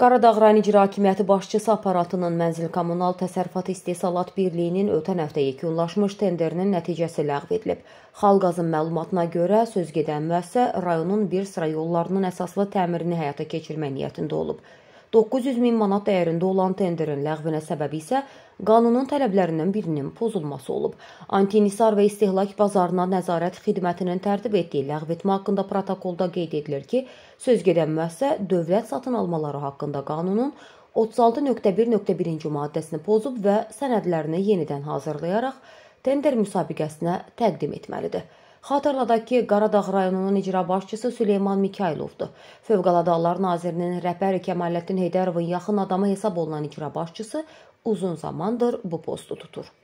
Qaradağ rayon icra hakimiyyəti başçısı aparatının mənzil kommunal təsərrüfat istehsalat birliyinin ötən həftə yekunlaşmış tenderinin nəticəsi ləğv edilib. Xalqazın məlumatına görə söz gedən müəssisə rayonun bir sıra yollarının əsaslı təmirini həyata keçirmək niyyətində olub. 900 min manat dəyərində olan tenderin ləğvinə səbəbi isə qanunun tələblərindən birinin pozulması olub. Antinisar və istehlak bazarına nəzarət xidmətinin tərtib etdiyi ləğv etmə haqqında protokolda qeyd edilir ki, söz gedən müəssisə dövlət satın almaları haqqında qanunun 36.1.1-ci maddəsini pozub və sənədlərini yenidən hazırlayaraq tender müsabiqəsinə təqdim etməlidir. Xatırladaq ki, Qaradağ rayonunun icra başçısı Süleyman Mikaylovdur. Fövqəladə Hallar Nazirinin rəhbəri Kəmaləddin Heydərovun yaxın adamı hesab olunan icra başçısı uzun zamandır bu postu tutur.